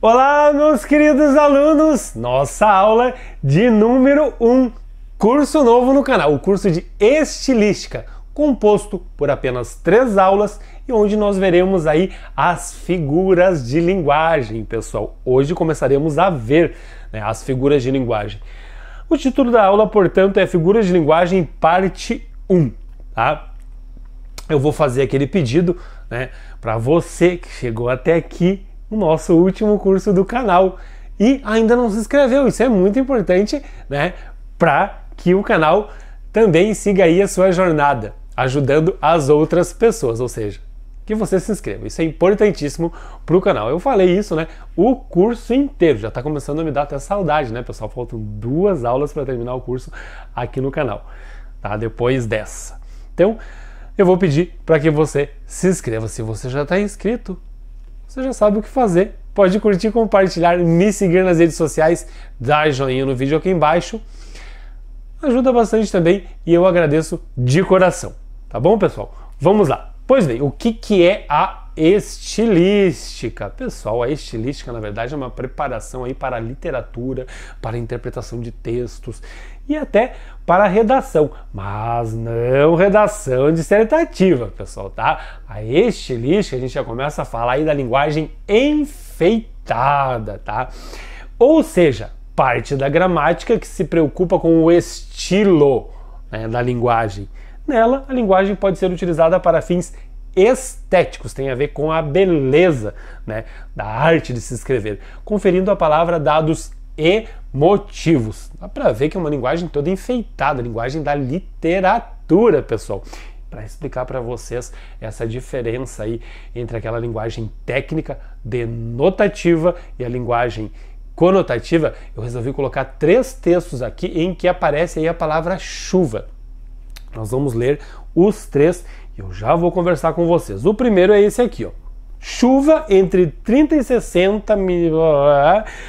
Olá, meus queridos alunos! Nossa aula de número 1, um, curso novo no canal, o curso de Estilística, composto por apenas três aulas e onde nós veremos aí as figuras de linguagem, pessoal. Hoje começaremos a ver né, as figuras de linguagem. O título da aula, portanto, é Figuras de Linguagem, parte 1, tá? Eu vou fazer aquele pedido né, para você que chegou até aqui o nosso último curso do canal e ainda não se inscreveu. Isso é muito importante, né, para que o canal também siga aí a sua jornada, ajudando as outras pessoas, ou seja, que você se inscreva. Isso é importantíssimo para o canal. Eu falei isso, né? O curso inteiro já está começando a me dar até saudade, né, pessoal? Faltam duas aulas para terminar o curso aqui no canal, tá? Depois dessa. Então, eu vou pedir para que você se inscreva. Se você já está inscrito, você já sabe o que fazer. Pode curtir, compartilhar, me seguir nas redes sociais, dar joinha no vídeo aqui embaixo. Ajuda bastante também e eu agradeço de coração. Tá bom, pessoal? Vamos lá. Pois bem, o que, que é a estilística. Pessoal, a estilística, na verdade, é uma preparação aí para a literatura, para a interpretação de textos e até para a redação, mas não redação dissertativa, pessoal, tá? A estilística, a gente já começa a falar aí da linguagem enfeitada, tá? Ou seja, parte da gramática que se preocupa com o estilo né, da linguagem. Nela, a linguagem pode ser utilizada para fins estéticos, tem a ver com a beleza né, da arte de se escrever, conferindo a palavra dados emotivos. Dá para ver que é uma linguagem toda enfeitada, linguagem da literatura, pessoal. Para explicar para vocês essa diferença aí entre aquela linguagem técnica denotativa e a linguagem conotativa, eu resolvi colocar três textos aqui em que aparece aí a palavra chuva. Nós vamos ler os três eu já vou conversar com vocês. O primeiro é esse aqui, ó. Chuva entre 30 e 60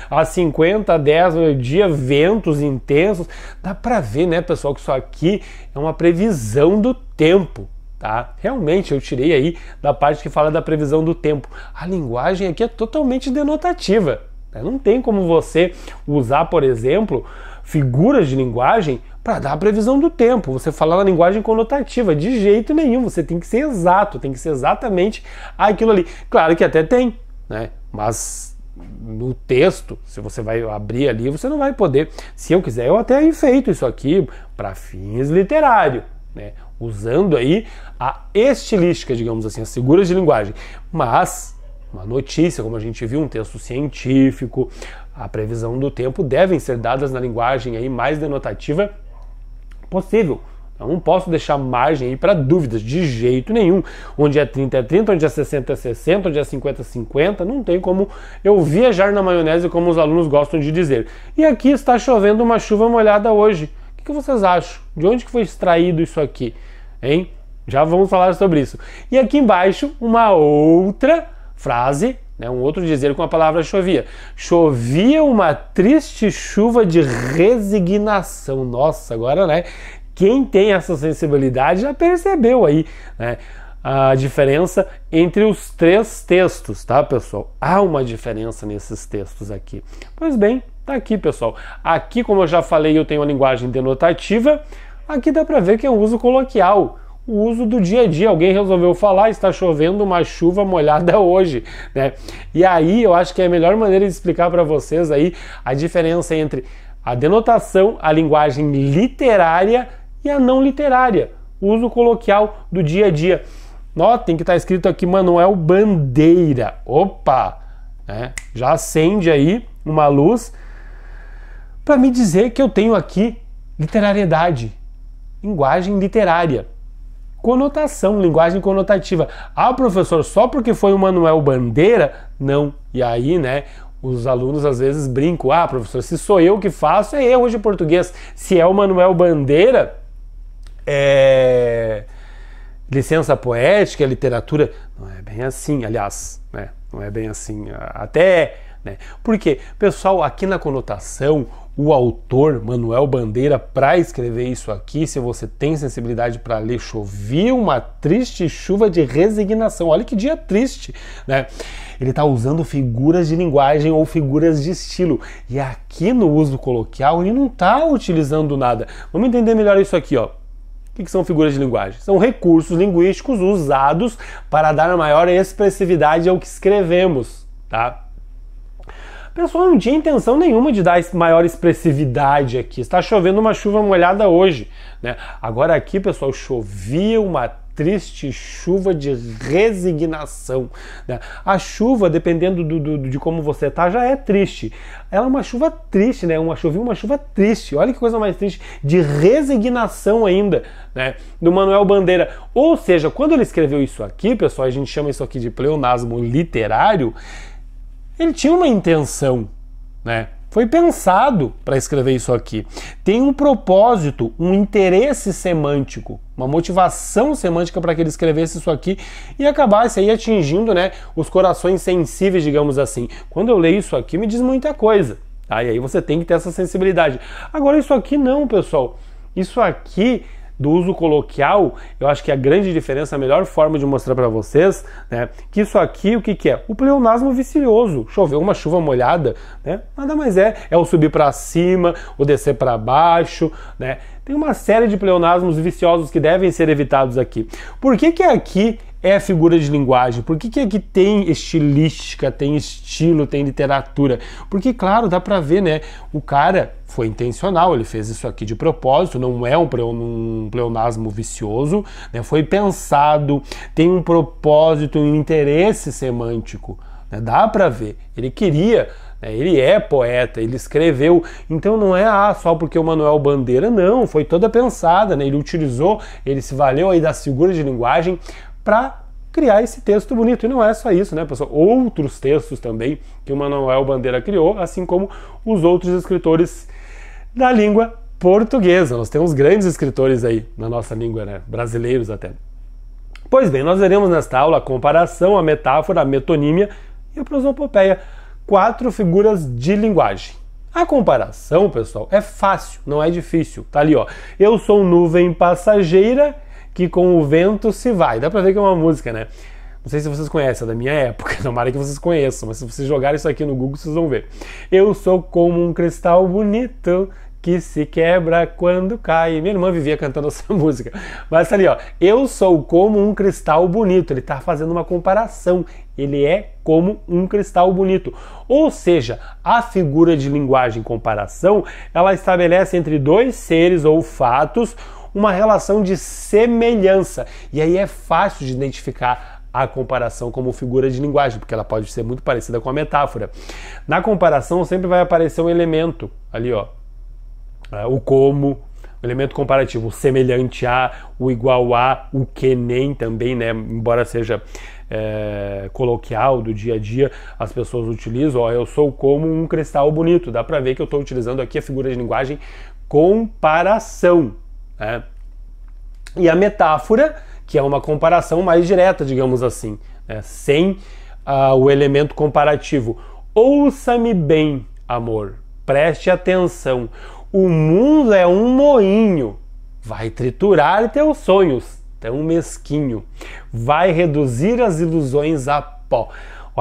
a 50, 10 dia, ventos intensos. Dá para ver, né, pessoal, que isso aqui é uma previsão do tempo, tá? Realmente eu tirei aí da parte que fala da previsão do tempo. A linguagem aqui é totalmente denotativa. Né? Não tem como você usar, por exemplo, figuras de linguagem para dar a previsão do tempo. Você fala na linguagem conotativa, de jeito nenhum. Você tem que ser exato, tem que ser exatamente aquilo ali. Claro que até tem, né? Mas no texto, se você vai abrir ali, você não vai poder. Se eu quiser, eu até enfeito isso aqui para fins literários, né? Usando aí a estilística, digamos assim, as figuras de linguagem. Mas uma notícia, como a gente viu, um texto científico, a previsão do tempo devem ser dadas na linguagem aí mais denotativa possível. Eu então, não posso deixar margem aí para dúvidas de jeito nenhum. Onde é 30 é 30, onde é 60 é 60, onde é 50 é 50. Não tem como eu viajar na maionese, como os alunos gostam de dizer. E aqui está chovendo uma chuva molhada hoje. O que vocês acham? De onde que foi extraído isso aqui? Hein? Já vamos falar sobre isso. E aqui embaixo, uma outra frase né? Um outro dizer com a palavra chovia. Chovia uma triste chuva de resignação. Nossa, agora, né? Quem tem essa sensibilidade já percebeu aí, né? a diferença entre os três textos, tá, pessoal? Há uma diferença nesses textos aqui. Pois bem, tá aqui, pessoal. Aqui, como eu já falei, eu tenho a linguagem denotativa. Aqui dá para ver que é um uso coloquial o uso do dia a dia. Alguém resolveu falar, está chovendo uma chuva molhada hoje, né? E aí eu acho que é a melhor maneira de explicar para vocês aí a diferença entre a denotação, a linguagem literária e a não literária, o uso coloquial do dia a dia. Notem que está escrito aqui Manuel Bandeira. Opa! Né? Já acende aí uma luz para me dizer que eu tenho aqui literariedade, linguagem literária conotação, linguagem conotativa. Ah, professor, só porque foi o Manuel Bandeira? Não. E aí, né, os alunos às vezes brincam: ah, professor, se sou eu que faço, é erro de português. Se é o Manuel Bandeira, é. Licença poética, literatura. Não é bem assim, aliás, né? Não é bem assim. Até né? Porque, pessoal, aqui na conotação, o autor Manuel Bandeira, para escrever isso aqui, se você tem sensibilidade para ler, chovia uma triste chuva de resignação. Olha que dia triste, né? Ele está usando figuras de linguagem ou figuras de estilo. E aqui no uso coloquial, ele não está utilizando nada. Vamos entender melhor isso aqui, ó. O que são figuras de linguagem? São recursos linguísticos usados para dar maior expressividade ao que escrevemos, tá? pessoa não tinha intenção nenhuma de dar maior expressividade aqui. Está chovendo uma chuva molhada hoje. Né? Agora aqui, pessoal, chovia uma triste chuva de resignação. Né? A chuva, dependendo do, do, de como você tá, já é triste. Ela é uma chuva triste, né? Uma chuva, uma chuva triste. Olha que coisa mais triste, de resignação ainda, né? Do Manuel Bandeira. Ou seja, quando ele escreveu isso aqui, pessoal, a gente chama isso aqui de pleonasmo literário ele tinha uma intenção, né? Foi pensado para escrever isso aqui. Tem um propósito, um interesse semântico, uma motivação semântica para que ele escrevesse isso aqui e acabasse aí atingindo, né, os corações sensíveis, digamos assim. Quando eu leio isso aqui, me diz muita coisa, tá? E aí você tem que ter essa sensibilidade. Agora isso aqui não, pessoal. Isso aqui do uso coloquial, eu acho que a grande diferença, a melhor forma de mostrar para vocês, né, que isso aqui, o que, que é? O pleonasmo vicioso. Choveu uma chuva molhada, né? Nada mais é. É o subir para cima, o descer para baixo, né? Tem uma série de pleonasmos viciosos que devem ser evitados aqui. Por que que é aqui é figura de linguagem? Por que, que aqui tem estilística, tem estilo, tem literatura? Porque, claro, dá para ver, né? O cara foi intencional, ele fez isso aqui de propósito, não é um pleonasmo vicioso, né? foi pensado, tem um propósito, um interesse semântico. Né? Dá para ver, ele queria né? ele é poeta, ele escreveu, então não é ah, só porque o Manuel Bandeira, não, foi toda pensada, né? ele utilizou, ele se valeu aí da figura de linguagem para criar esse texto bonito. E não é só isso, né, pessoal? Outros textos também que o Manuel Bandeira criou, assim como os outros escritores da língua portuguesa. Nós temos grandes escritores aí na nossa língua, né? Brasileiros até. Pois bem, nós veremos nesta aula a comparação, a metáfora, a metonímia e a prosopopeia, quatro figuras de linguagem. A comparação, pessoal, é fácil, não é difícil. Tá ali, ó. Eu sou nuvem passageira que com o vento se vai. Dá pra ver que é uma música, né? Não sei se vocês conhecem, é da minha época, tomara que vocês conheçam, mas se vocês jogarem isso aqui no Google, vocês vão ver. Eu sou como um cristal bonito que se quebra quando cai. Minha irmã vivia cantando essa música. Mas tá ali, ó. Eu sou como um cristal bonito. Ele tá fazendo uma comparação. Ele é como um cristal bonito. Ou seja, a figura de linguagem comparação, ela estabelece entre dois seres ou fatos uma relação de semelhança. E aí é fácil de identificar a comparação como figura de linguagem, porque ela pode ser muito parecida com a metáfora. Na comparação sempre vai aparecer um elemento ali, ó, é, o como, o elemento comparativo, o semelhante a, o igual a, o que nem também, né? Embora seja é, coloquial do dia a dia, as pessoas utilizam, ó, eu sou como um cristal bonito. Dá para ver que eu estou utilizando aqui a figura de linguagem comparação, né? E a metáfora, que é uma comparação mais direta, digamos assim, né? sem uh, o elemento comparativo. Ouça-me bem, amor, preste atenção. O mundo é um moinho, vai triturar teus sonhos, tão mesquinho, vai reduzir as ilusões a pó.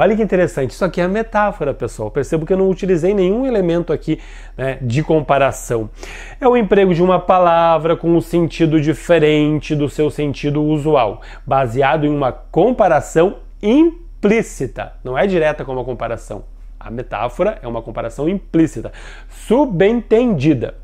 Olha que interessante, isso aqui é metáfora, pessoal. Percebo que eu não utilizei nenhum elemento aqui né, de comparação. É o emprego de uma palavra com um sentido diferente do seu sentido usual, baseado em uma comparação implícita, não é direta como a comparação. A metáfora é uma comparação implícita, subentendida,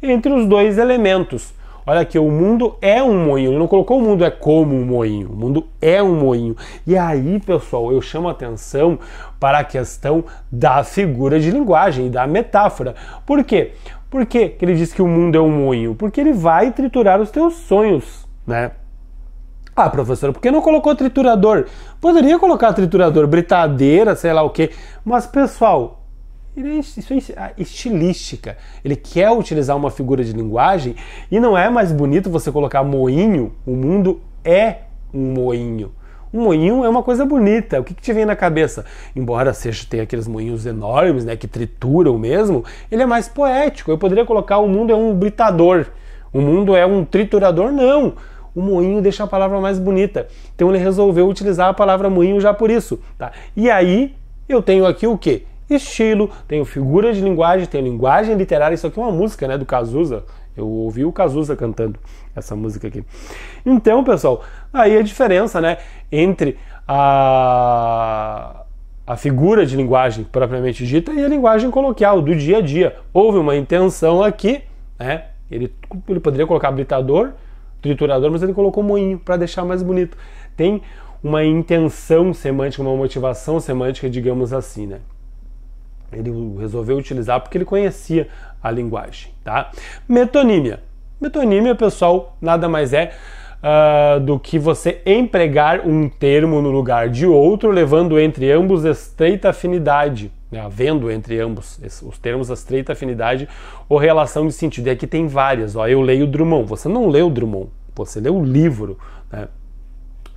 entre os dois elementos Olha aqui, o mundo é um moinho. Ele não colocou o mundo é como um moinho. O mundo é um moinho. E aí, pessoal, eu chamo a atenção para a questão da figura de linguagem e da metáfora. Por quê? Por que ele diz que o mundo é um moinho? Porque ele vai triturar os teus sonhos, né? Ah, professor, por que não colocou triturador? Poderia colocar triturador, britadeira, sei lá o quê. Mas, pessoal, ele, é isso é estilística. Ele quer utilizar uma figura de linguagem e não é mais bonito você colocar moinho. O mundo é um moinho. Um moinho é uma coisa bonita. O que, que te vem na cabeça? Embora seja tem aqueles moinhos enormes, né, que trituram mesmo, ele é mais poético. Eu poderia colocar o mundo é um britador. O mundo é um triturador? Não. O moinho deixa a palavra mais bonita. Então ele resolveu utilizar a palavra moinho já por isso, tá? E aí eu tenho aqui o quê? estilo, tenho figura de linguagem, tenho linguagem literária. Isso aqui é uma música, né, do Cazuza. Eu ouvi o Cazuza cantando essa música aqui. Então, pessoal, aí a diferença, né, entre a a figura de linguagem propriamente dita e a linguagem coloquial do dia a dia. Houve uma intenção aqui, né? Ele, ele poderia colocar habilitador, triturador, mas ele colocou moinho para deixar mais bonito. Tem uma intenção semântica, uma motivação semântica, digamos assim, né? Ele resolveu utilizar porque ele conhecia a linguagem, tá? Metonímia. Metonímia, pessoal, nada mais é Uh, do que você empregar um termo no lugar de outro, levando entre ambos estreita afinidade, né? havendo entre ambos os termos estreita afinidade ou relação de sentido. E aqui tem várias. Ó, eu leio Drummond. Você não leu Drummond, você leu o livro. Né?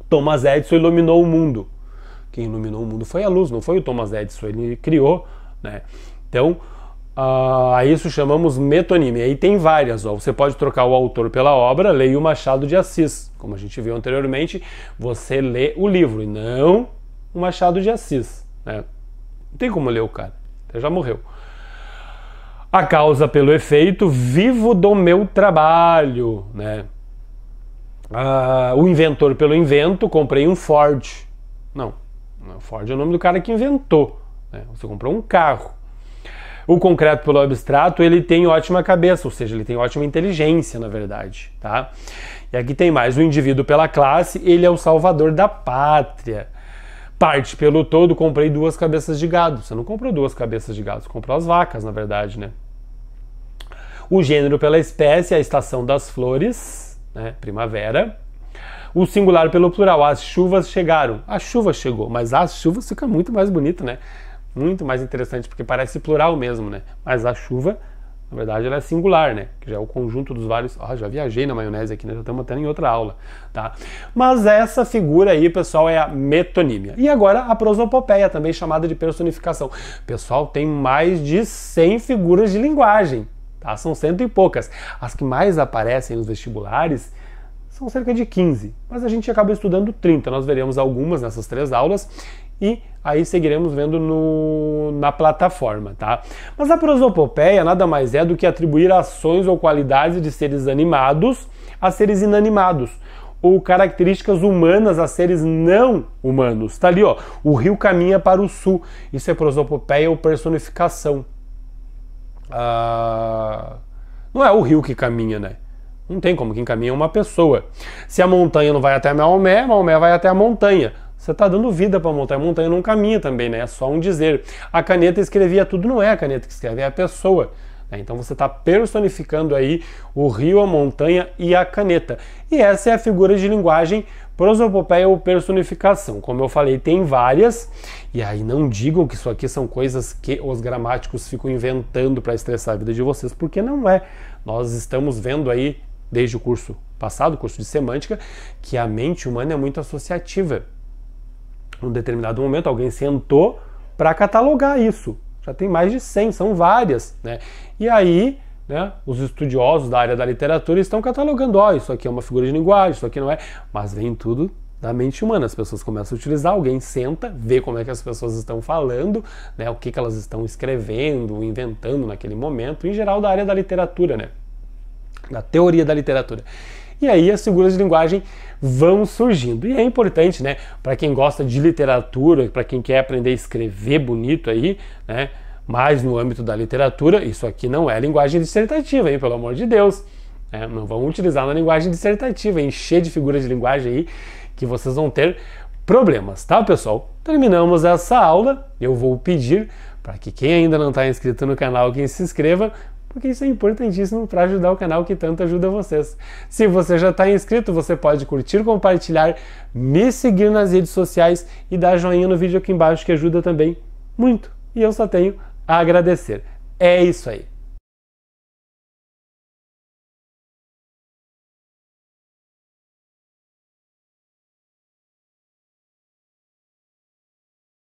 Thomas Edison iluminou o mundo. Quem iluminou o mundo foi a luz, não foi o Thomas Edison. Ele criou né? Então, uh, a isso chamamos metonímia. E tem várias. Ó. Você pode trocar o autor pela obra, leia o Machado de Assis. Como a gente viu anteriormente, você lê o livro e não o Machado de Assis. Né? Não tem como ler o cara, ele já morreu. A causa pelo efeito, vivo do meu trabalho. Né? Uh, o inventor pelo invento, comprei um Ford. Não, Ford é o nome do cara que inventou. Né? Você comprou um carro. O concreto pelo abstrato, ele tem ótima cabeça, ou seja, ele tem ótima inteligência, na verdade, tá? E aqui tem mais, o indivíduo pela classe, ele é o salvador da pátria. Parte pelo todo, comprei duas cabeças de gado. Você não comprou duas cabeças de gado, você comprou as vacas, na verdade, né? O gênero pela espécie, a estação das flores, né? Primavera. O singular pelo plural, as chuvas chegaram. A chuva chegou, mas as chuvas fica muito mais bonito, né? muito mais interessante, porque parece plural mesmo, né? Mas a chuva, na verdade, ela é singular, né? Que já é o conjunto dos vários. Ah, já viajei na maionese aqui, né? Já estamos até em outra aula, tá? Mas essa figura aí, pessoal, é a metonímia. E agora a prosopopeia, também chamada de personificação. Pessoal, tem mais de 100 figuras de linguagem, tá? São cento e poucas. As que mais aparecem nos vestibulares são cerca de 15, mas a gente acaba estudando 30. Nós veremos algumas nessas três aulas e aí seguiremos vendo no, na plataforma, tá? Mas a prosopopeia nada mais é do que atribuir ações ou qualidades de seres animados a seres inanimados ou características humanas a seres não humanos. Tá ali, ó. O rio caminha para o sul. Isso é prosopopeia ou personificação. Ah, não é o rio que caminha, né? Não tem como. Quem caminha é uma pessoa. Se a montanha não vai até Maomé, Maomé vai até a montanha. Você está dando vida para a montanha. A montanha não caminha também, né? É só um dizer. A caneta escrevia tudo, não é a caneta que escreve, é a pessoa. Né? Então você está personificando aí o rio, a montanha e a caneta. E essa é a figura de linguagem prosopopeia ou personificação. Como eu falei, tem várias. E aí não digam que isso aqui são coisas que os gramáticos ficam inventando para estressar a vida de vocês, porque não é. Nós estamos vendo aí, desde o curso passado, o curso de semântica, que a mente humana é muito associativa num determinado momento, alguém sentou para catalogar isso. Já tem mais de 100, são várias. Né? E aí, né, os estudiosos da área da literatura estão catalogando: ó, oh, isso aqui é uma figura de linguagem, isso aqui não é. Mas vem tudo da mente humana. As pessoas começam a utilizar, alguém senta, vê como é que as pessoas estão falando, né, o que, que elas estão escrevendo, inventando naquele momento, em geral da área da literatura, né, da teoria da literatura e aí as figuras de linguagem vão surgindo. E é importante, né, para quem gosta de literatura, para quem quer aprender a escrever bonito aí, né, mas no âmbito da literatura, isso aqui não é linguagem dissertativa, hein, pelo amor de Deus. É, não vão utilizar na linguagem dissertativa, encher de figuras de linguagem aí, que vocês vão ter problemas, tá, pessoal? Terminamos essa aula. Eu vou pedir para que quem ainda não está inscrito no canal, quem se inscreva, porque isso é importantíssimo para ajudar o canal que tanto ajuda vocês. Se você já está inscrito, você pode curtir, compartilhar, me seguir nas redes sociais e dar joinha no vídeo aqui embaixo que ajuda também muito. E eu só tenho a agradecer. É isso aí.